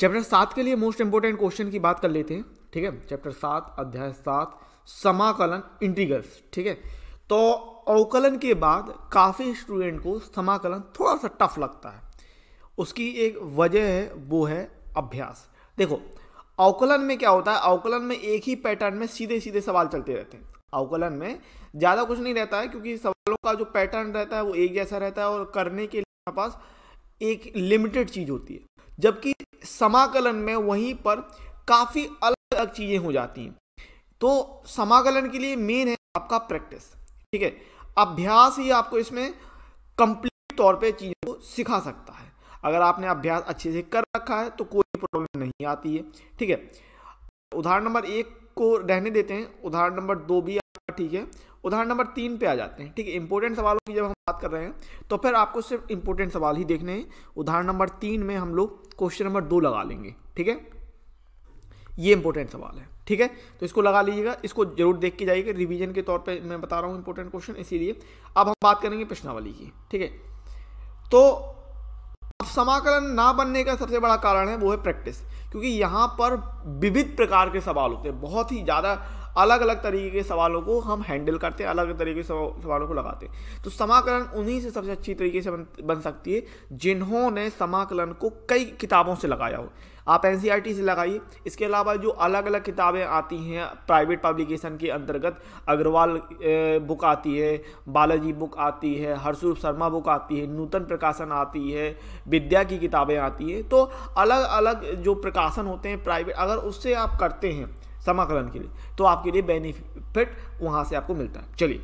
chapter सात के लिए मोस्ट इंपोर्टेंट क्वेश्चन की बात कर लेते हैं ठीक है चैप्टर सात अध्याय सात समाकलन इंटीगल्स ठीक है तो अवकलन के बाद काफ़ी स्टूडेंट को समाकलन थोड़ा सा टफ लगता है उसकी एक वजह है वो है अभ्यास देखो अवकलन में क्या होता है अवकलन में एक ही पैटर्न में सीधे सीधे सवाल चलते रहते हैं अवकलन में ज़्यादा कुछ नहीं रहता है क्योंकि सवालों का जो पैटर्न रहता है वो एक जैसा रहता है और करने के लिए हमारे पास एक लिमिटेड चीज़ होती है जबकि समाकलन में वहीं पर काफ़ी अलग अलग चीज़ें हो जाती हैं तो समाकलन के लिए मेन है आपका प्रैक्टिस ठीक है अभ्यास ही आपको इसमें कंप्लीट तौर पे चीज़ों को सिखा सकता है अगर आपने अभ्यास अच्छे से कर रखा है तो कोई प्रॉब्लम नहीं आती है ठीक है उदाहरण नंबर एक को रहने देते हैं उदाहरण नंबर दो भी आपका ठीक है उदाहरण नंबर तीन पे आ जाते हैं ठीक है इंपॉर्टेंट सवालों की जब हम बात कर रहे हैं तो फिर आपको सिर्फ इंपॉर्टेंट सवाल ही देखने हैं उदाहरण नंबर तीन में हम लोग क्वेश्चन नंबर दो लगा लेंगे ठीक है ये इंपॉर्टेंट सवाल है ठीक है तो इसको लगा लीजिएगा इसको जरूर देख के जाइएगा रिवीजन के तौर पे मैं बता रहा हूँ इंपॉर्टेंट क्वेश्चन इसीलिए अब हम बात करेंगे प्रश्नावली की ठीक है तो समाकलन ना बनने का सबसे बड़ा कारण है वो है प्रैक्टिस क्योंकि यहाँ पर विविध प्रकार के सवाल होते हैं बहुत ही ज़्यादा अलग अलग तरीके के सवालों को हम हैंडल करते हैं अलग अलग तरीके के सवालों को लगाते हैं तो समाकलन उन्हीं से सबसे अच्छी तरीके से बन, बन सकती है जिन्होंने समाकलन को कई किताबों से लगाया हो आप एन e से लगाइए इसके अलावा जो अलग अलग किताबें आती हैं प्राइवेट पब्लिकेशन के अंतर्गत अग्रवाल बुक आती है बालाजी बुक आती है हर्षरूप शर्मा बुक आती है नूतन प्रकाशन आती है विद्या की किताबें आती हैं तो अलग अलग जो प्रकाशन होते हैं प्राइवेट अगर उससे आप करते हैं समाकलन के लिए तो आपके लिए बेनिफिट वहाँ से आपको मिलता है चलिए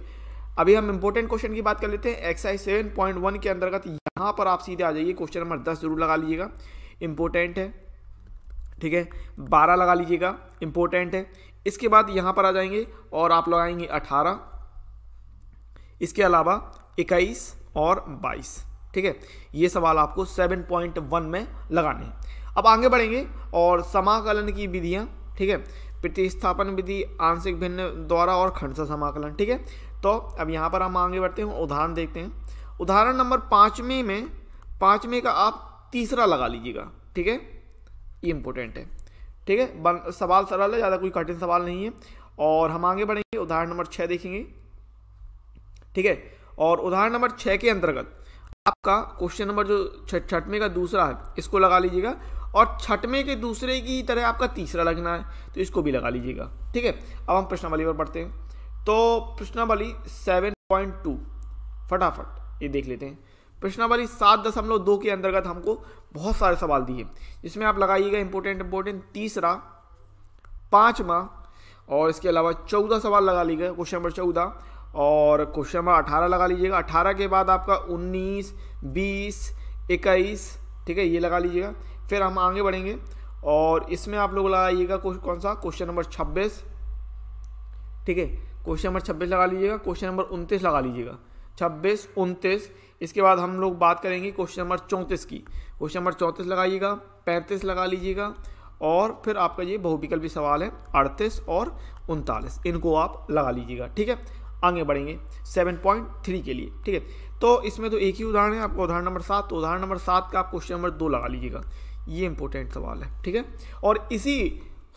अभी हम इंपॉर्टेंट क्वेश्चन की बात कर लेते हैं एक्सरसाइज सेवन पॉइंट वन के अंतर्गत यहाँ पर आप सीधे आ जाइए क्वेश्चन नंबर दस जरूर लगा लीजिएगा इम्पोर्टेंट है ठीक है बारह लगा लीजिएगा इम्पोर्टेंट है इसके बाद यहाँ पर आ जाएंगे और आप लगाएंगे अठारह इसके अलावा इक्कीस और बाईस ठीक है ये सवाल आपको सेवन पॉइंट वन में लगाने हैं अब आगे बढ़ेंगे और समाकलन की विधियाँ ठीक है प्रतिस्थापन विधि आंशिक भिन्न द्वारा और खंडसा समाकलन ठीक है तो अब यहाँ पर हम आगे बढ़ते हैं उदाहरण देखते हैं उदाहरण नंबर पाँचवें में पाँचवें का आप तीसरा लगा लीजिएगा ठीक है ये इम्पोर्टेंट है ठीक है सवाल सरल है ज़्यादा कोई कठिन सवाल नहीं है और हम आगे बढ़ेंगे उदाहरण नंबर छः देखेंगे ठीक है और उदाहरण नंबर छः के अंतर्गत आपका क्वेश्चन नंबर जो छठवें का दूसरा है इसको लगा लीजिएगा और छठवें के दूसरे की तरह आपका तीसरा लगना है तो इसको भी लगा लीजिएगा ठीक है अब हम प्रश्नावली पर पढ़ते हैं तो प्रश्नावली सेवन पॉइंट टू फटाफट ये देख लेते हैं प्रश्नावली सात दशमलव दो के अंतर्गत हमको बहुत सारे सवाल दिए जिसमें आप लगाइएगा इंपोर्टेंट इंपोर्टेंट तीसरा पाँचवा और इसके अलावा चौदह सवाल लगा लीजिएगा क्वेश्चन नंबर चौदह और क्वेश्चन नंबर अठारह लगा लीजिएगा अठारह के बाद आपका उन्नीस बीस इक्कीस ठीक है ये लगा लीजिएगा फिर हम आगे बढ़ेंगे और इसमें आप लोग लगाइएगा कौन सा क्वेश्चन नंबर छब्बीस ठीक है क्वेश्चन नंबर छब्बीस लगा लीजिएगा क्वेश्चन नंबर उनतीस लगा लीजिएगा छब्बीस उनतीस इसके बाद हम लोग बात करेंगे क्वेश्चन नंबर चौंतीस की क्वेश्चन नंबर चौंतीस लगाइएगा पैंतीस लगा लीजिएगा और फिर आपका ये बहुविकल्पी सवाल है अड़तीस और उनतालीस इनको आप लगा लीजिएगा ठीक है आगे बढ़ेंगे सेवन पॉइंट थ्री के लिए ठीक है तो इसमें तो एक ही उदाहरण है आपका उदाहरण नंबर सात तो उदाहरण नंबर सात का आप क्वेश्चन नंबर दो लगा लीजिएगा ये इंपॉर्टेंट सवाल है ठीक है और इसी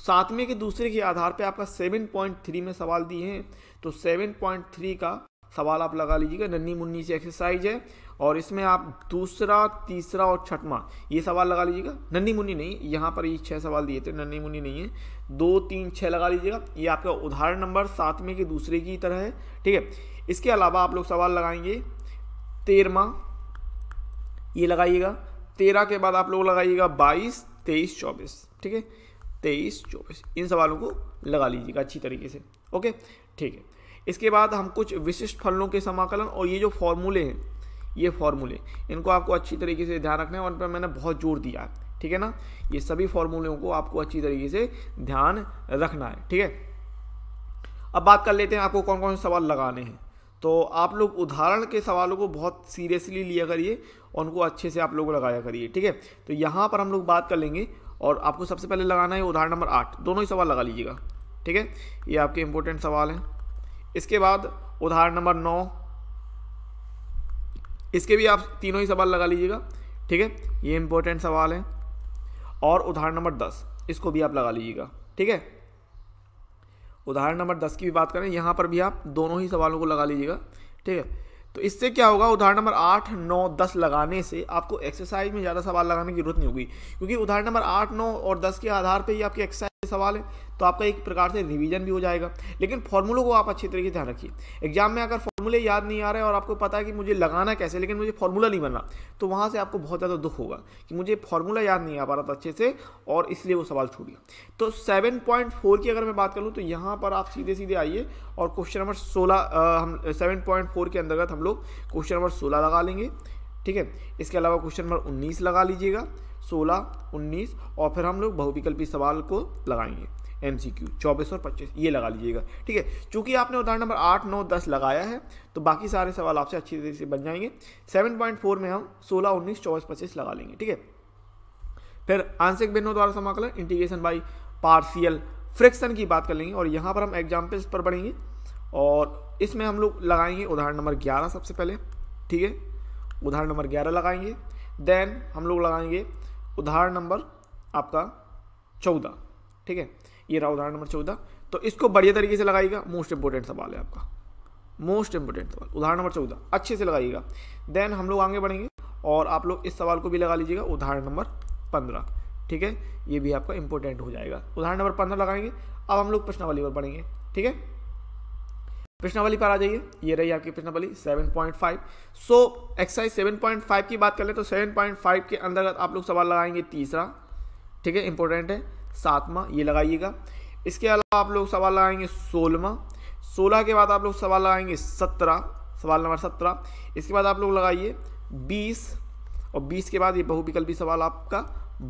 सातवें के दूसरे के आधार पे आपका सेवन पॉइंट थ्री में सवाल दिए हैं तो सेवन पॉइंट थ्री का सवाल आप लगा लीजिएगा नन्नी मुन्नी सी एक्सरसाइज है और इसमें आप दूसरा तीसरा और छठवां ये सवाल लगा लीजिएगा नन्नी मुन्नी नहीं यहाँ पर ये छः सवाल दिए थे नन्नी मुन्नी नहीं है दो तीन छः लगा लीजिएगा ये आपका उदाहरण नंबर सातवें के दूसरे की तरह है ठीक है इसके अलावा आप लोग सवाल लगाएंगे तेरवा ये लगाइएगा तेरह के बाद आप लोग लगाइएगा बाईस तेईस चौबीस ठीक है तेईस चौबीस इन सवालों को लगा लीजिएगा अच्छी तरीके से ओके ठीक है इसके बाद हम कुछ विशिष्ट फलों के समाकलन और ये जो फॉर्मूले हैं ये फॉर्मूले इनको आपको अच्छी तरीके से ध्यान रखना है और उन पर मैंने बहुत जोर दिया है ठीक है ना ये सभी फॉर्मूलों को आपको अच्छी तरीके से ध्यान रखना है ठीक है अब बात कर लेते हैं आपको कौन कौन से सवाल लगाने हैं तो आप लोग उदाहरण के सवालों को बहुत सीरियसली लिया करिए और उनको अच्छे से आप लोग लगाया करिए ठीक है तो यहाँ पर हम लोग बात कर लेंगे और आपको सबसे पहले लगाना है उदाहरण नंबर आठ दोनों ही सवाल लगा लीजिएगा ठीक है ये आपके इम्पोर्टेंट सवाल हैं इसके बाद उदाहरण नंबर नौ इसके भी आप तीनों ही सवाल लगा लीजिएगा ठीक है ये इम्पोर्टेंट सवाल है और उदाहरण नंबर दस इसको भी आप लगा लीजिएगा ठीक है उदाहरण नंबर दस की भी बात करें यहाँ पर भी आप दोनों ही सवालों को लगा लीजिएगा ठीक है तो इससे क्या होगा उदाहरण नंबर आठ नौ दस लगाने से आपको एक्सरसाइज में ज़्यादा सवाल लगाने की जरूरत नहीं होगी क्योंकि उदाहरण नंबर आठ नौ और दस के आधार पर ही आपके एक्सरसाइज सवाल है तो आपका एक प्रकार से रिवीजन भी हो जाएगा लेकिन फॉर्मूलों को आप अच्छी तरीके से ध्यान रखिए एग्जाम में अगर फॉर्मूले याद नहीं आ रहे और आपको पता है कि मुझे लगाना कैसे लेकिन मुझे फॉर्मूला नहीं बनना तो वहाँ से आपको बहुत ज़्यादा दुख होगा कि मुझे फॉर्मूला याद नहीं आ पा रहा था अच्छे से और इसलिए वो सवाल छूट गया तो सेवन पॉइंट फोर की अगर मैं बात करूँ तो यहाँ पर आप सीधे सीधे आइए और क्वेश्चन नंबर सोलह हम सेवन पॉइंट फोर के अंतर्गत हम लोग क्वेश्चन नंबर सोलह लगा लेंगे ठीक है इसके अलावा क्वेश्चन नंबर उन्नीस लगा लीजिएगा सोलह उन्नीस और फिर हम लोग बहुविकल्पी सवाल को लगाएंगे एम सी क्यू चौबीस और पच्चीस ये लगा लीजिएगा ठीक है चूँकि आपने उदाहरण नंबर आठ नौ दस लगाया है तो बाकी सारे सवाल आपसे अच्छी तरीके से बन जाएंगे सेवन पॉइंट फोर में हम सोलह उन्नीस चौबीस पच्चीस लगा लेंगे ठीक है फिर आंशिक बिन्नों द्वारा समाकलन इंटीग्रेशन बाई पार्सियल फ्रिक्शन की बात कर लेंगे और यहाँ पर हम एग्जाम्पल्स पर बढ़ेंगे और इसमें हम लोग लगाएंगे उदाहरण नंबर ग्यारह सबसे पहले ठीक है उदाहरण नंबर ग्यारह लगाएंगे देन हम लोग लगाएंगे उदाहरण नंबर आपका चौदह ठीक है ये रहा उदाहरण नंबर चौदह तो इसको बढ़िया तरीके से लगाइएगा मोस्ट इंपॉर्टेंट सवाल है आपका मोस्ट इंपॉर्टेंट सवाल उदाहरण नंबर चौदह अच्छे से लगाइएगा देन हम लोग आगे बढ़ेंगे और आप लोग इस सवाल को भी लगा लीजिएगा उदाहरण नंबर पंद्रह ठीक है ये भी आपका इंपॉर्टेंट हो जाएगा उदाहरण नंबर पंद्रह लगाएंगे अब हम लोग प्रश्नावली पर पढ़ेंगे ठीक है प्रश्नावली पर आ जाइए ये रही आपकी प्रश्नावली 7.5 सो एक्सरसाइज 7.5 की बात कर ले तो 7.5 के अंतर्गत आप लोग सवाल लगाएंगे तीसरा ठीक है इंपॉर्टेंट है सातवा ये लगाइएगा इसके अलावा आप लोग सवाल लगाएंगे सोलवा सोलह के बाद आप लोग सवाल लगाएंगे सत्रह सवाल नंबर सत्रह इसके बाद आप लोग लगाइए बीस और बीस के बाद ये बहुविकल्पी सवाल आपका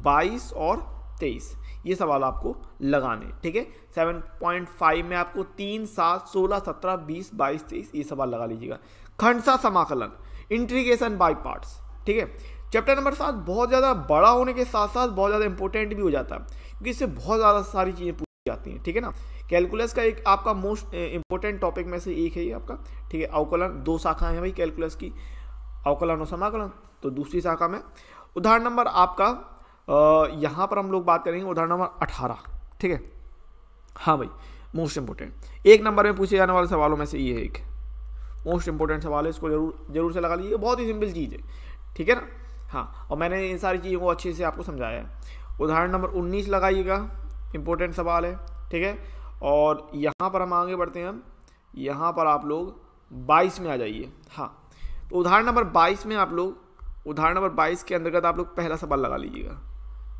बाईस और तेईस ये सवाल आपको लगाने ठीक है सेवन पॉइंट फाइव में आपको तीन सात सोलह सत्रह बीस बाईस तेईस ये सवाल लगा लीजिएगा खंडसा समाकलन इंट्रीगेशन बाई पार्ट्स ठीक है चैप्टर नंबर सात बहुत ज़्यादा बड़ा होने के साथ साथ बहुत ज़्यादा इंपॉर्टेंट भी हो जाता है क्योंकि इससे बहुत ज़्यादा सारी चीज़ें पूछी जाती हैं ठीक है ना कैलकुलस का एक आपका मोस्ट इंपॉर्टेंट टॉपिक में से एक है ये आपका ठीक है अवकलन दो शाखाएं हैं भाई कैलकुलस की अवकलन और समाकलन तो दूसरी शाखा में उदाहरण नंबर आपका यहाँ पर हम लोग बात करेंगे उदाहरण नंबर अठारह ठीक है हाँ भाई मोस्ट इंपॉर्टेंट एक नंबर में पूछे जाने वाले सवालों में से ये एक मोस्ट इंपॉर्टेंट सवाल है इसको जरूर जरूर से लगा लीजिए बहुत ही सिंपल चीज़ है ठीक है ना हाँ और मैंने इन सारी चीज़ों को अच्छे से आपको समझाया है उदाहरण नंबर 19 लगाइएगा इम्पोर्टेंट सवाल है ठीक है और यहाँ पर हम आगे बढ़ते हैं हम यहाँ पर आप लोग 22 में आ जाइए हाँ तो उदाहरण नंबर 22 में आप लोग उदाहरण नंबर 22 के अंतर्गत आप लोग पहला सवाल लगा लीजिएगा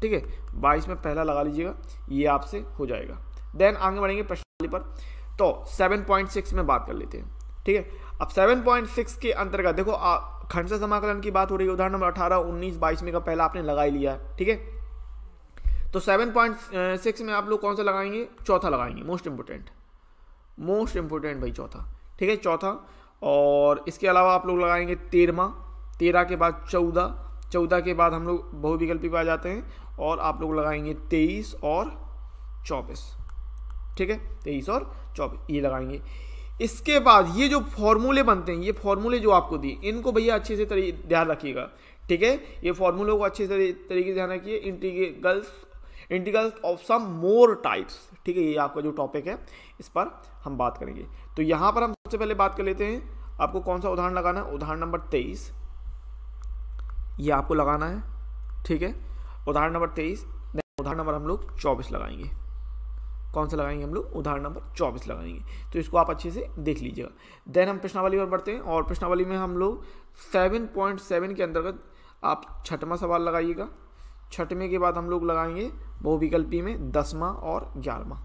ठीक है बाईस में पहला लगा लीजिएगा ये आपसे हो जाएगा देन आगे बढ़ेंगे प्रश्न पर तो सिक्स में बात कर लेते हैं ठीक है अब 7.6 के अंतर्गत देखो खंड समाकलन की बात हो रही है उदाहरण नंबर 18, 19, 22 में का पहला आपने लगा ही लिया है ठीक है तो सेवन पॉइंट सिक्स में आप लोग कौन सा लगाएंगे चौथा लगाएंगे मोस्ट इम्पोर्टेंट मोस्ट इम्पोर्टेंट भाई चौथा ठीक है चौथा और इसके अलावा आप लोग लगाएंगे तेरहवा तेरह के बाद चौदह चौदह के बाद हम लोग बहुविकल्पी पे आ जाते हैं और आप लोग लगाएंगे तेईस और चौबीस ठीक है तेईस और चौबीस ये लगाएंगे इसके बाद ये जो फॉर्मूले बनते हैं ये फॉर्मूले जो आपको दिए इनको भैया अच्छे से ध्यान रखिएगा ठीक है ये फॉर्मूलों को अच्छे से तरीके से ध्यान रखिए integrals integral of some more types ठीक है ये आपका जो टॉपिक है इस पर हम बात करेंगे तो यहाँ पर हम सबसे पहले बात कर लेते हैं आपको कौन सा उदाहरण लगाना है उदाहरण नंबर तेईस ये आपको लगाना है ठीक है उदाहरण नंबर तेईस उदाहरण नंबर हम लोग चौबीस लगाएंगे कौन सा लगाएंगे हम लोग उदाहरण नंबर चौबीस लगाएंगे तो इसको आप अच्छे से देख लीजिएगा देन हम प्रश्नावली पर बढ़ते हैं और प्रश्नावली में हम लोग सेवन पॉइंट सेवन के अंतर्गत आप छठवा सवाल लगाइएगा छठवें के बाद हम लोग लगाएंगे बहुविकल्पी में दसवा और ग्यारहवा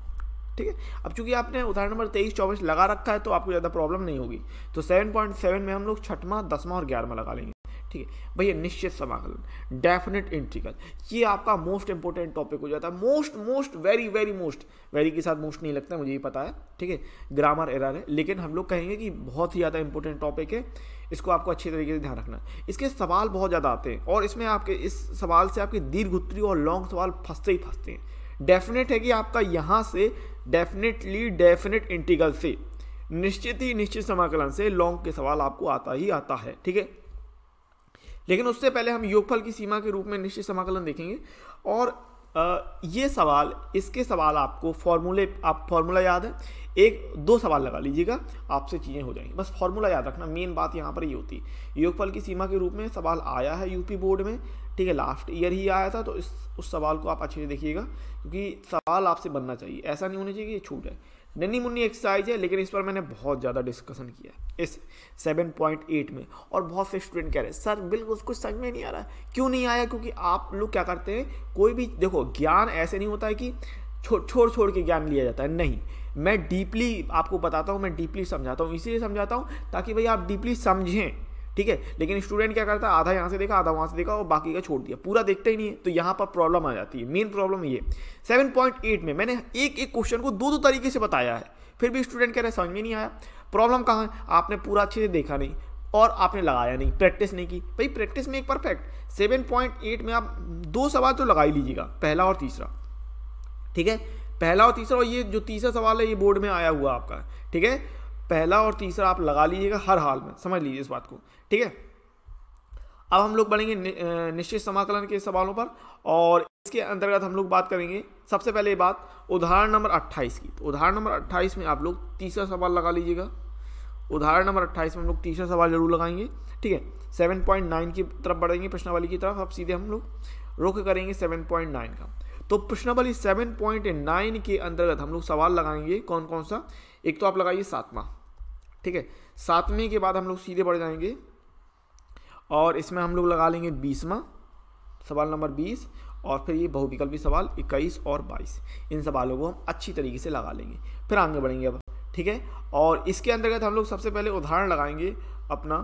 ठीक है अब चूंकि आपने उदाहरण नंबर तेईस चौबीस लगा रखा है तो आपको ज़्यादा प्रॉब्लम नहीं होगी तो सेवन पॉइंट सेवन में हम लोग छठवा दसवा और ग्यारहवा लगा लेंगे ठीक है भैया निश्चित समाकलन डेफिनेट इंटीग्रल ये आपका मोस्ट इंपॉर्टेंट टॉपिक हो जाता है most most very very most very के साथ मोस्ट नहीं लगता मुझे ये पता है ठीक है ग्रामर एरर है लेकिन हम लोग कहेंगे कि बहुत ही ज़्यादा इंपॉर्टेंट टॉपिक है इसको आपको अच्छे तरीके से ध्यान रखना इसके सवाल बहुत ज़्यादा आते हैं और इसमें आपके इस सवाल से आपके दीर्घ उत्तरी और लॉन्ग सवाल फंसते ही फंसते हैं डेफिनेट है कि आपका यहाँ से डेफिनेटली डेफिनेट इंटीग्रल से निश्चित ही निश्चित समाकलन से लॉन्ग के सवाल आपको आता ही आता है ठीक है लेकिन उससे पहले हम योगफल की सीमा के रूप में निश्चित समाकलन देखेंगे और ये सवाल इसके सवाल आपको फॉर्मूले आप फॉर्मूला याद है एक दो सवाल लगा लीजिएगा आपसे चीज़ें हो जाएंगी बस फॉर्मूला याद रखना मेन बात यहाँ पर ये होती है योगफल की सीमा के रूप में सवाल आया है यूपी बोर्ड में ठीक है लास्ट ईयर ही आया था तो इस उस सवाल को आप अच्छे से देखिएगा क्योंकि सवाल आपसे बनना चाहिए ऐसा नहीं होना चाहिए कि छूट है नन्नी मुन्नी एक्सरसाइज है लेकिन इस पर मैंने बहुत ज़्यादा डिस्कशन किया है इस 7.8 में और बहुत से स्टूडेंट कह रहे हैं सर बिल्कुल कुछ समझ में नहीं आ रहा है क्यों नहीं आया क्योंकि आप लोग क्या करते हैं कोई भी देखो ज्ञान ऐसे नहीं होता है कि छोड़ छोड़ छोड़ के ज्ञान लिया जाता है नहीं मैं डीपली आपको बताता हूँ मैं डीपली समझाता हूँ इसीलिए समझाता हूँ ताकि भाई आप डीपली समझें ठीक है लेकिन स्टूडेंट क्या करता है आधा यहाँ से देखा आधा वहाँ से देखा और बाकी का छोड़ दिया पूरा देखता ही नहीं है तो यहाँ पर प्रॉब्लम आ जाती है मेन प्रॉब्लम ये सेवन पॉइंट एट में मैंने एक एक क्वेश्चन को दो दो तरीके से बताया है फिर भी स्टूडेंट कह रहे समझ में नहीं आया प्रॉब्लम कहाँ है आपने पूरा अच्छे से देखा नहीं और आपने लगाया नहीं प्रैक्टिस नहीं की भाई प्रैक्टिस में एक परफेक्ट सेवन पॉइंट एट में आप दो सवाल तो लगा ही लीजिएगा पहला और तीसरा ठीक है पहला और तीसरा और ये जो तीसरा सवाल है ये बोर्ड में आया हुआ आपका ठीक है पहला और तीसरा आप लगा लीजिएगा हर हाल में समझ लीजिए इस बात को ठीक है अब हम लोग बढ़ेंगे निश्चित समाकलन के सवालों पर और इसके अंतर्गत हम लोग बात करेंगे सबसे पहले ये बात उदाहरण नंबर 28 की तो उदाहरण नंबर 28 में आप लोग तीसरा सवाल लगा लीजिएगा उदाहरण नंबर 28 में हम लोग तीसरा सवाल जरूर लगाएंगे ठीक है 7.9 की तरफ बढ़ेंगे प्रश्नावली की तरफ अब सीधे हम लोग रुख करेंगे 7.9 का तो प्रश्नावली 7.9 के अंतर्गत हम लोग सवाल लगाएंगे कौन कौन सा एक तो आप लगाइए सातवां ठीक है सातवें के बाद हम लोग सीधे बढ़ जाएंगे और इसमें हम लोग लगा लेंगे बीसवा सवाल नंबर बीस और फिर ये बहुविकल्पी सवाल इक्कीस और बाईस इन सवालों को हम अच्छी तरीके से लगा लेंगे फिर आगे बढ़ेंगे अब ठीक है और इसके अंतर्गत हम लोग सबसे पहले उदाहरण लगाएंगे अपना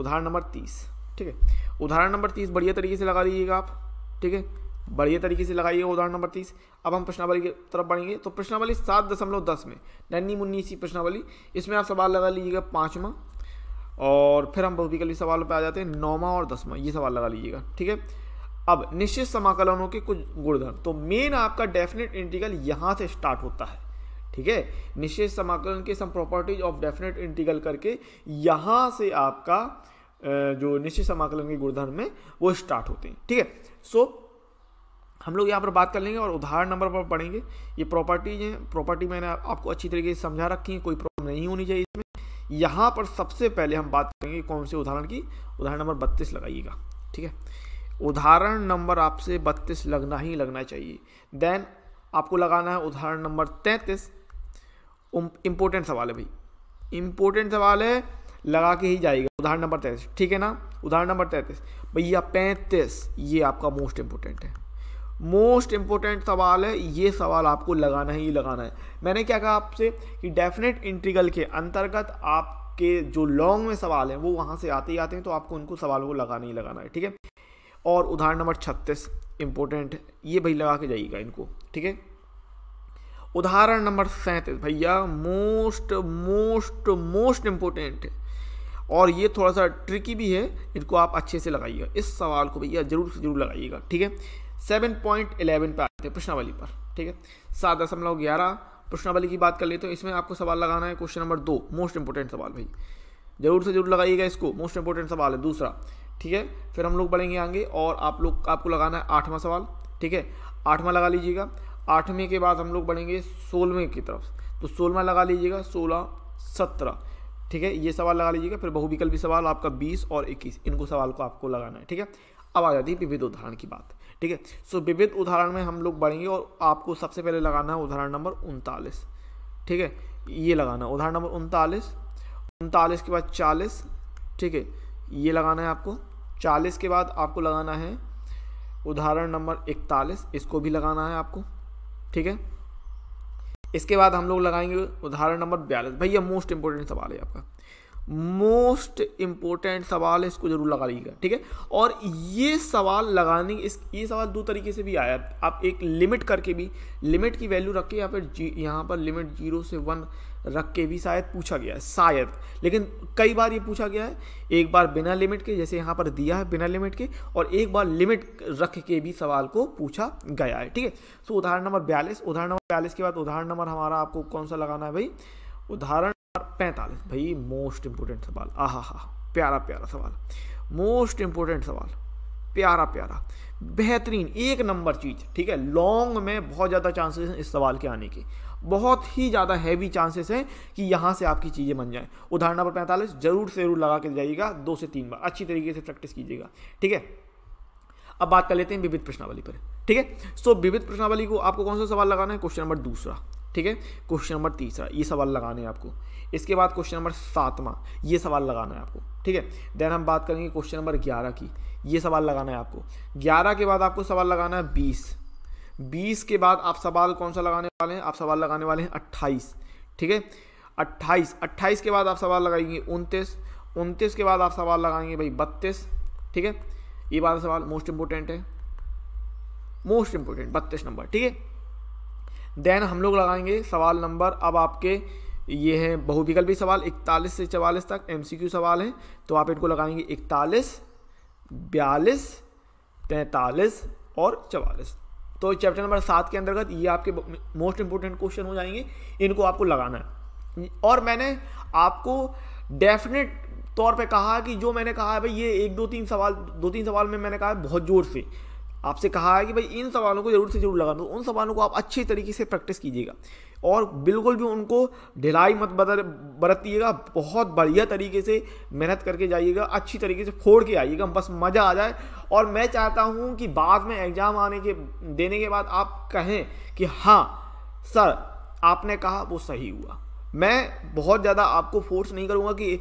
उदाहरण नंबर तीस ठीक है उदाहरण नंबर तीस बढ़िया तरीके से लगा लीजिएगा आप ठीक है बढ़िया तरीके से लगाइए उदाहरण नंबर तीस अब हम प्रश्नावली की तरफ बढ़ेंगे तो प्रश्नावली सात दशमलव दस में नन्नी मुन्नी सी प्रश्नावली इसमें आप सवाल लगा लीजिएगा पाँचवा और फिर हम बहुविकल्पी सवालों पर आ जाते हैं नौवा और दसवा ये सवाल लगा लीजिएगा ठीक है अब निश्चित समाकलनों के कुछ गुणधर्म तो मेन आपका डेफिनेट इंटीगल यहाँ से स्टार्ट होता है ठीक है निश्चित समाकलन के some properties of definite integral करके यहाँ से आपका जो निश्चित समाकलन के गुणधर्म है वो स्टार्ट होते हैं ठीक है सो हम लोग यहाँ पर बात कर लेंगे और उदाहरण नंबर पर पढ़ेंगे ये प्रॉपर्टीज हैं प्रॉपर्टी मैंने आपको अच्छी तरीके से समझा रखी है कोई प्रॉब्लम नहीं होनी चाहिए इसमें यहाँ पर सबसे पहले हम बात करेंगे कौन से उदाहरण की उदाहरण नंबर बत्तीस लगाइएगा ठीक है उदाहरण नंबर आपसे बत्तीस लगना ही लगना चाहिए देन आपको लगाना है उदाहरण नंबर तैंतीस इम्पोर्टेंट सवाल है भाई इम्पोर्टेंट सवाल है लगा के ही जाएगा उदाहरण नंबर तैंतीस ठीक है ना उदाहरण नंबर तैंतीस भैया पैंतीस ये आपका मोस्ट इम्पोर्टेंट है मोस्ट इम्पोर्टेंट सवाल है ये सवाल आपको लगाना ही लगाना है मैंने क्या कहा आपसे कि डेफिनेट इंटीग्रल के अंतर्गत आपके जो लॉन्ग में सवाल हैं वो वहाँ से आते ही आते हैं तो आपको उनको सवालों को लगाना ही लगाना है ठीक है और उदाहरण नंबर छत्तीस इंपॉर्टेंट ये भाई लगा के जाइएगा इनको ठीक है उदाहरण नंबर सैंतीस भैया मोस्ट मोस्ट मोस्ट इम्पोर्टेंट है और ये थोड़ा सा ट्रिकी भी है इनको आप अच्छे से लगाइएगा इस सवाल को भैया ज़रूर से ज़रूर लगाइएगा ठीक है सेवन पॉइंट इलेवन पर आते हैं प्रश्नावली पर ठीक है सात दशमलव ग्यारह प्रश्नावली की बात कर लेते तो इसमें आपको सवाल लगाना है क्वेश्चन नंबर दो मोस्ट इंपॉर्टेंट सवाल भाई जरूर से जरूर लगाइएगा इसको मोस्ट इंपॉर्टेंट सवाल है दूसरा ठीक है फिर हम लोग बढ़ेंगे आगे और आप लोग आपको लगाना है आठवां सवाल ठीक है आठवां लगा लीजिएगा आठवें के बाद हम लोग बढ़ेंगे सोलहवें की तरफ तो सोलहवा लगा लीजिएगा सोलह सत्रह ठीक है ये सवाल लगा लीजिएगा फिर बहुविकल्पी सवाल आपका बीस और इक्कीस इनको सवाल को आपको लगाना है ठीक है अब आ जाती है विविध उदाहरण की बात ठीक है सो विविध उदाहरण में हम लोग बढ़ेंगे और आपको सबसे पहले लगाना है उदाहरण नंबर उनतालीस ठीक है ये लगाना उदाहरण नंबर उनतालीस उनतालीस के बाद चालीस ठीक है ये लगाना है आपको चालीस के बाद आपको लगाना है उदाहरण नंबर इकतालीस इसको भी लगाना है आपको ठीक है इसके बाद हम लोग लगाएंगे उदाहरण नंबर बयालीस भैया मोस्ट इंपॉर्टेंट सवाल है आपका मोस्ट इम्पोर्टेंट सवाल है इसको जरूर लगा लीजिएगा ठीक है और ये सवाल लगाने इस ये सवाल दो तरीके से भी आया आप एक लिमिट करके भी लिमिट की वैल्यू रख के या फिर यहाँ पर लिमिट जीरो से वन रख के भी शायद पूछा गया है शायद लेकिन कई बार ये पूछा गया है एक बार बिना लिमिट के जैसे यहाँ पर दिया है बिना लिमिट के और एक बार लिमिट रख के भी सवाल को पूछा गया है ठीक है सो उदाहरण नंबर बयालीस उदाहरण नंबर बयालीस के बाद उदाहरण नंबर हमारा आपको कौन सा लगाना है भाई उदाहरण पैंतालीस भाई मोस्ट इंपोर्टेंट सवाल आहा हा प्यारा प्यारा सवाल मोस्ट इंपोर्टेंट सवाल प्यारा प्यारा बेहतरीन एक नंबर चीज़ ठीक है लॉन्ग में बहुत ज़्यादा चांसेस हैं इस सवाल के आने के बहुत ही ज़्यादा हैवी चांसेस हैं कि यहां से आपकी चीज़ें बन जाए उदाहरण नंबर पैंतालीस जरूर से जरूर लगा के जाइएगा दो से तीन बार अच्छी तरीके से प्रैक्टिस कीजिएगा ठीक है अब बात कर लेते हैं विविध प्रश्नावली पर ठीक है सो विविध प्रश्नावली को आपको कौन सा सवाल लगाना है क्वेश्चन नंबर दूसरा ठीक है क्वेश्चन नंबर तीसरा ये सवाल लगाने हैं आपको इसके बाद क्वेश्चन नंबर सातवां ये सवाल लगाना है आपको ठीक है देन हम बात करेंगे क्वेश्चन नंबर ग्यारह की ये सवाल लगाना है आपको ग्यारह के बाद आपको सवाल लगाना है बीस बीस के बाद आप सवाल कौन सा लगाने वाले हैं आप सवाल लगाने वाले हैं अट्ठाईस ठीक है अट्ठाईस अट्ठाईस के बाद आप सवाल लगाएंगे उनतीस उनतीस के बाद आप सवाल लगाएंगे भाई बत्तीस ठीक है ये बात सवाल मोस्ट इंपोर्टेंट है मोस्ट इंपोर्टेंट बत्तीस नंबर ठीक है देन हम लोग लगाएंगे सवाल नंबर अब आपके ये हैं बहुविकल्पी सवाल इकतालीस से चवालीस तक एमसीक्यू सवाल हैं तो आप इनको लगाएंगे इकतालीस बयालीस तैंतालीस और चवालीस तो चैप्टर नंबर सात के अंतर्गत ये आपके मोस्ट इंपॉर्टेंट क्वेश्चन हो जाएंगे इनको आपको लगाना है और मैंने आपको डेफिनेट तौर पे कहा कि जो मैंने कहा है भाई ये एक दो तीन सवाल दो तीन सवाल में मैंने कहा है बहुत ज़ोर से आपसे कहा है कि भाई इन सवालों को जरूर से जरूर लगा दो उन सवालों को आप अच्छे तरीके से प्रैक्टिस कीजिएगा और बिल्कुल भी उनको ढिलाई मत बदल बरतिएगा बहुत बढ़िया तरीके से मेहनत करके जाइएगा अच्छी तरीके से फोड़ के आइएगा बस मज़ा आ जाए और मैं चाहता हूँ कि बाद में एग्ज़ाम आने के देने के बाद आप कहें कि हाँ सर आपने कहा वो सही हुआ मैं बहुत ज़्यादा आपको फोर्स नहीं करूँगा कि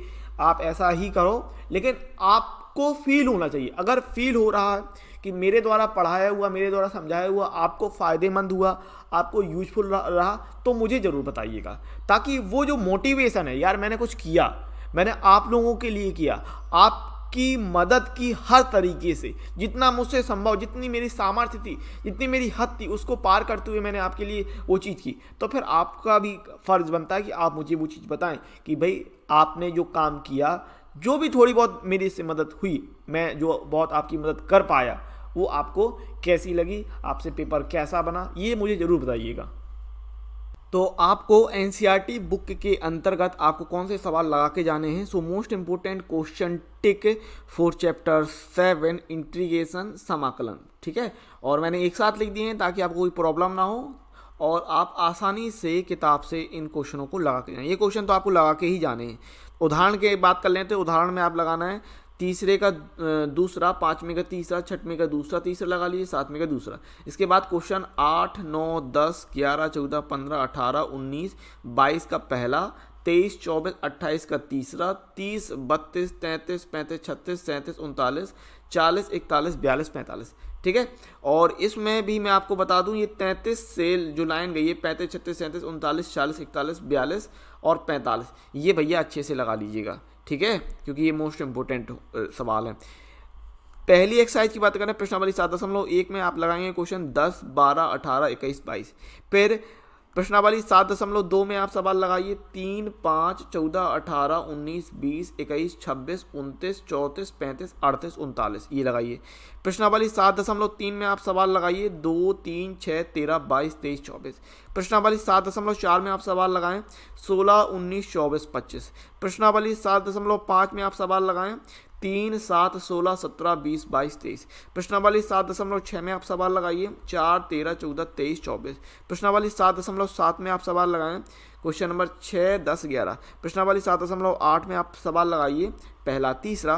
आप ऐसा ही करो लेकिन आपको फील होना चाहिए अगर फील हो रहा है कि मेरे द्वारा पढ़ाया हुआ मेरे द्वारा समझाया हुआ आपको फ़ायदेमंद हुआ आपको यूजफुल रहा तो मुझे ज़रूर बताइएगा ताकि वो जो मोटिवेशन है यार मैंने कुछ किया मैंने आप लोगों के लिए किया आप की मदद की हर तरीके से जितना मुझसे संभव जितनी मेरी सामर्थ्य थी जितनी मेरी हद थी उसको पार करते हुए मैंने आपके लिए वो चीज़ की तो फिर आपका भी फ़र्ज़ बनता है कि आप मुझे वो चीज़ बताएं कि भाई आपने जो काम किया जो भी थोड़ी बहुत मेरी इससे मदद हुई मैं जो बहुत आपकी मदद कर पाया वो आपको कैसी लगी आपसे पेपर कैसा बना ये मुझे ज़रूर बताइएगा तो आपको एन बुक e के अंतर्गत आपको कौन से सवाल लगा के जाने हैं so most important question tick four chapter seven integration समाकलन ठीक है और मैंने एक साथ लिख दिए हैं ताकि आपको कोई प्रॉब्लम ना हो और आप आसानी से किताब से इन क्वेश्चनों को लगा के जाए ये क्वेश्चन तो आपको लगा के ही जाने हैं उदाहरण के बात कर लें तो उदाहरण में आप लगाना है तीसरे का दूसरा पाँचवें का तीसरा छठवें का दूसरा तीसरा लगा लीजिए सातवें का दूसरा इसके बाद क्वेश्चन आठ नौ दस ग्यारह चौदह पंद्रह अठारह उन्नीस बाईस का पहला तेईस चौबीस अट्ठाईस का तीसरा तीस बत्तीस तैंतीस पैंतीस छत्तीस सैंतीस उनतालीस चालीस इकतालीस बयालीस पैंतालीस ठीक है और इसमें भी मैं आपको बता दूं ये तैंतीस से जो लाइन गई है पैंतीस छत्तीस सैंतीस उनतालीस चालीस इकतालीस बयालीस और पैंतालीस ये भैया अच्छे से लगा लीजिएगा ठीक है क्योंकि ये मोस्ट इंपॉर्टेंट सवाल है पहली एक्सरसाइज की बात करें प्रश्नावली सात दशमलव एक में आप लगाएंगे क्वेश्चन दस बारह अठारह इक्कीस बाईस फिर प्रश्नावली सात दशमलव दो में आप सवाल लगाइए तीन पाँच चौदह अठारह उन्नीस बीस इक्कीस छब्बीस उनतीस चौंतीस पैंतीस अड़तीस उनतालीस ये लगाइए प्रश्नावली सात दशमलव तीन में आप सवाल लगाइए दो तीन छः तेरह बाईस तेईस चौबीस प्रश्नावली सात दशमलव चार में आप सवाल लगाएं सोलह उन्नीस चौबीस पच्चीस प्रश्नावली सात दशमलव पाँच में आप सवाल लगाएं तीन सात सोलह सत्रह बीस बाईस तेईस प्रश्नावली सात दशमलव छः में आप सवाल लगाइए चार तेरह चौदह तेईस चौबीस प्रश्नावली सात दशमलव सात में आप सवाल लगाएं क्वेश्चन नंबर छः दस ग्यारह प्रश्नावली सात दशमलव आठ में आप सवाल लगाइए पहला तीसरा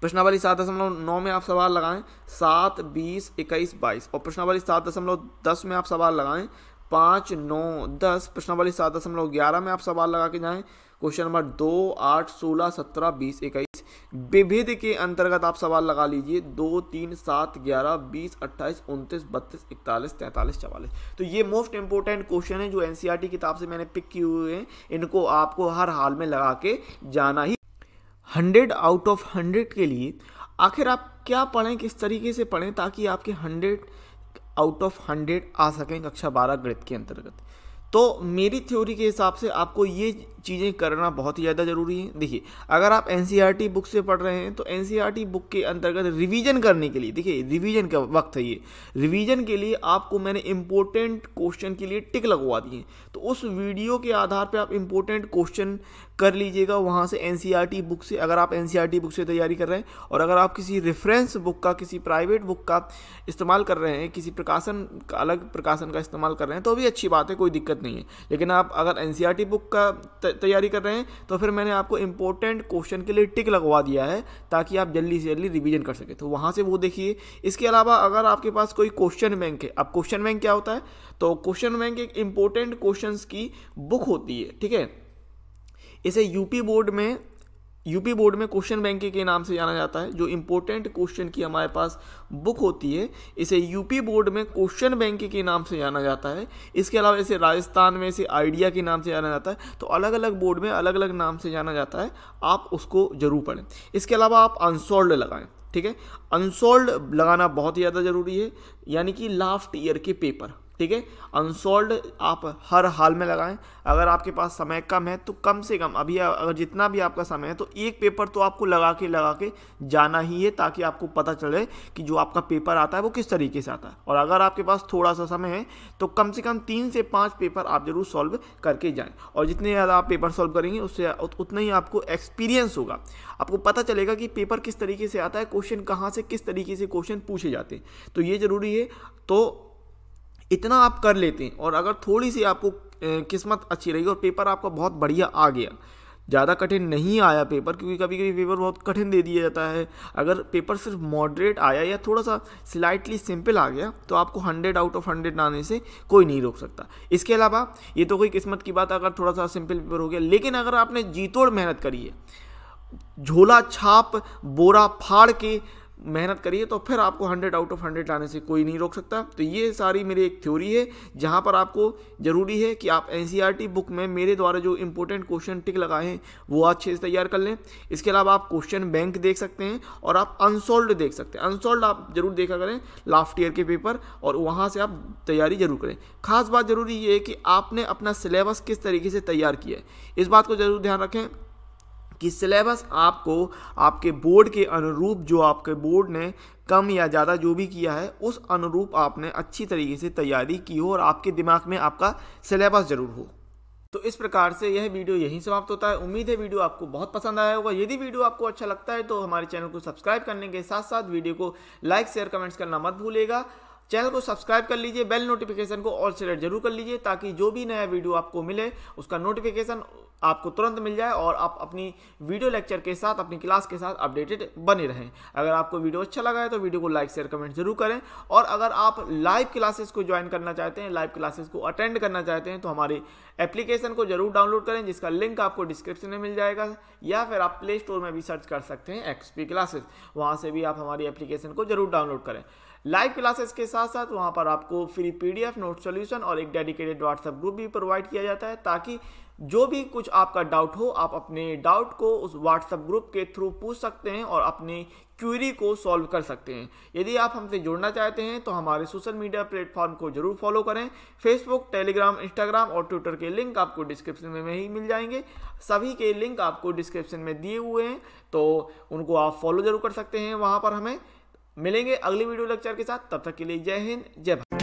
प्रश्नावली सात दशमलव नौ में आप सवाल लगाएं सात बीस इक्कीस बाईस और प्रश्नावली सात दशमलव दस में आप सवाल लगाएं पाँच नौ दस प्रश्नावली सात दशमलव ग्यारह में आप सवाल लगा के जाएं क्वेश्चन नंबर दो आठ सोलह सत्रह बीस इक्कीस विभेद के अंतर्गत आप सवाल लगा लीजिए दो तीन सात ग्यारह बीस अट्ठाईस उनतीस बत्तीस इकतालीस तैंतालीस चवालीस तो ये मोस्ट इंपॉर्टेंट क्वेश्चन है जो एनसीईआरटी e किताब से मैंने पिक किए हुए हैं इनको आपको हर हाल में लगा के जाना ही हंड्रेड आउट ऑफ हंड्रेड के लिए आखिर आप क्या पढ़ें किस तरीके से पढ़ें ताकि आपके हंड्रेड आउट ऑफ हंड्रेड आ सकें कक्षा बारह गणित के अंतर्गत तो मेरी थ्योरी के हिसाब से आपको ये चीज़ें करना बहुत ही ज़्यादा ज़रूरी है देखिए अगर आप एन बुक e से पढ़ रहे हैं तो एन बुक e के अंतर्गत रिवीजन करने के लिए देखिए रिवीजन का वक्त है ये रिवीजन के लिए आपको मैंने इंपॉर्टेंट क्वेश्चन के लिए टिक लगवा दिए तो उस वीडियो के आधार पर आप इम्पोर्टेंट क्वेश्चन कर लीजिएगा वहाँ से एन बुक e से अगर आप एन बुक से तैयारी कर रहे हैं और अगर आप किसी रेफरेंस बुक का किसी प्राइवेट बुक का इस्तेमाल कर रहे हैं किसी प्रकाशन का अलग प्रकाशन का इस्तेमाल कर रहे हैं तो भी अच्छी बात है कोई दिक्कत नहीं है लेकिन आप अगर एन बुक का तैयारी कर रहे हैं तो फिर मैंने आपको इंपॉर्टेंट क्वेश्चन के लिए टिक लगवा दिया है ताकि आप जल्दी से जल्दी रिविजन कर सकें तो वहाँ से वो देखिए इसके अलावा अगर आपके पास कोई क्वेश्चन बैंक है अब क्वेश्चन बैंक क्या होता है तो क्वेश्चन बैंक एक इंपॉर्टेंट क्वेश्चन की बुक होती है ठीक है इसे यूपी बोर्ड में यूपी बोर्ड में क्वेश्चन बैंक के नाम से जाना जाता है जो इम्पोर्टेंट क्वेश्चन की हमारे पास बुक होती है इसे यूपी बोर्ड में क्वेश्चन बैंक के नाम से जाना जाता है इसके अलावा इसे राजस्थान में इसे आइडिया के नाम से जाना जाता है तो अलग अलग बोर्ड में अलग अलग नाम से जाना जाता है आप उसको जरूर पढ़ें इसके अलावा आप अनसोल्ड लगाएं ठीक है अनसोल्ड लगाना बहुत ही ज़्यादा ज़रूरी है यानी कि लास्ट ईयर के पेपर ठीक है अनसोल्ड आप हर हाल में लगाएं अगर आपके पास समय कम है तो कम से कम अभी अगर जितना भी आपका समय है तो एक पेपर तो आपको लगा के लगा के जाना ही है ताकि आपको पता चले कि जो आपका पेपर आता है वो किस तरीके से आता है और अगर आपके पास थोड़ा सा समय है तो कम से कम तीन से पाँच पेपर आप ज़रूर सॉल्व करके जाएँ और जितने ज़्यादा आप पेपर सॉल्व करेंगे उससे उतना ही आपको एक्सपीरियंस होगा आपको पता चलेगा कि पेपर किस तरीके से आता है क्वेश्चन कहाँ से किस तरीके से क्वेश्चन पूछे जाते हैं तो ये ज़रूरी है तो इतना आप कर लेते हैं और अगर थोड़ी सी आपको किस्मत अच्छी रही और पेपर आपका बहुत बढ़िया आ गया ज़्यादा कठिन नहीं आया पेपर क्योंकि कभी कभी पेपर बहुत कठिन दे दिया जाता है अगर पेपर सिर्फ मॉडरेट आया या थोड़ा सा स्लाइटली सिंपल आ गया तो आपको हंड्रेड आउट ऑफ हंड्रेड आने से कोई नहीं रोक सकता इसके अलावा ये तो कोई किस्मत की बात अगर थोड़ा सा सिंपल पेपर हो गया लेकिन अगर आपने जीतोड़ मेहनत करी है झोला छाप बोरा फाड़ के मेहनत करिए तो फिर आपको हंड्रेड आउट ऑफ हंड्रेड लाने से कोई नहीं रोक सकता तो ये सारी मेरी एक थ्योरी है जहाँ पर आपको ज़रूरी है कि आप एन बुक e में मेरे द्वारा जो इंपॉर्टेंट क्वेश्चन टिक लगाए हैं वो अच्छे से तैयार कर लें इसके अलावा आप क्वेश्चन बैंक देख सकते हैं और आप अनसोल्व देख सकते हैं अनसोल्व आप ज़रूर देखा करें लास्ट ईयर के पेपर और वहाँ से आप तैयारी ज़रूर करें खास बात ज़रूरी ये है कि आपने अपना सिलेबस किस तरीके से तैयार किया है इस बात को ज़रूर ध्यान रखें कि सिलेबस आपको आपके बोर्ड के अनुरूप जो आपके बोर्ड ने कम या ज़्यादा जो भी किया है उस अनुरूप आपने अच्छी तरीके से तैयारी की हो और आपके दिमाग में आपका सिलेबस ज़रूर हो तो इस प्रकार से यह वीडियो यहीं समाप्त होता है उम्मीद है वीडियो आपको बहुत पसंद आया होगा यदि वीडियो आपको अच्छा लगता है तो हमारे चैनल को सब्सक्राइब करने के साथ साथ वीडियो को लाइक शेयर कमेंट्स करना मत भूलेगा चैनल को सब्सक्राइब कर लीजिए बेल नोटिफिकेशन को ऑल सेलेक्ट जरूर कर लीजिए ताकि जो भी नया वीडियो आपको मिले उसका नोटिफिकेशन आपको तुरंत मिल जाए और आप अपनी वीडियो लेक्चर के साथ अपनी क्लास के साथ अपडेटेड बने रहें अगर आपको वीडियो अच्छा लगा है तो वीडियो को लाइक शेयर कमेंट जरूर करें और अगर आप लाइव क्लासेस को ज्वाइन करना चाहते हैं लाइव क्लासेस को अटेंड करना चाहते हैं तो हमारी एप्लीकेशन को जरूर डाउनलोड करें जिसका लिंक आपको डिस्क्रिप्शन में मिल जाएगा या फिर आप प्ले स्टोर में भी सर्च कर सकते हैं एक्सपी क्लासेस वहाँ से भी आप हमारी एप्लीकेशन को जरूर डाउनलोड करें लाइव क्लासेस के साथ साथ वहाँ पर आपको फ्री पीडीएफ नोट सोल्यूशन और एक डेडिकेटेड व्हाट्सएप ग्रुप भी प्रोवाइड किया जाता है ताकि जो भी कुछ आपका डाउट हो आप अपने डाउट को उस व्हाट्सएप ग्रुप के थ्रू पूछ सकते हैं और अपने क्यूरी को सॉल्व कर सकते हैं यदि आप हमसे जुड़ना चाहते हैं तो हमारे सोशल मीडिया प्लेटफॉर्म को जरूर फॉलो करें फेसबुक टेलीग्राम इंस्टाग्राम और ट्विटर के लिंक आपको डिस्क्रिप्शन में, में ही मिल जाएंगे सभी के लिंक आपको डिस्क्रिप्शन में दिए हुए हैं तो उनको आप फॉलो जरूर कर सकते हैं वहाँ पर हमें मिलेंगे अगली वीडियो लेक्चर के साथ तब तक के लिए जय हिंद जय भारत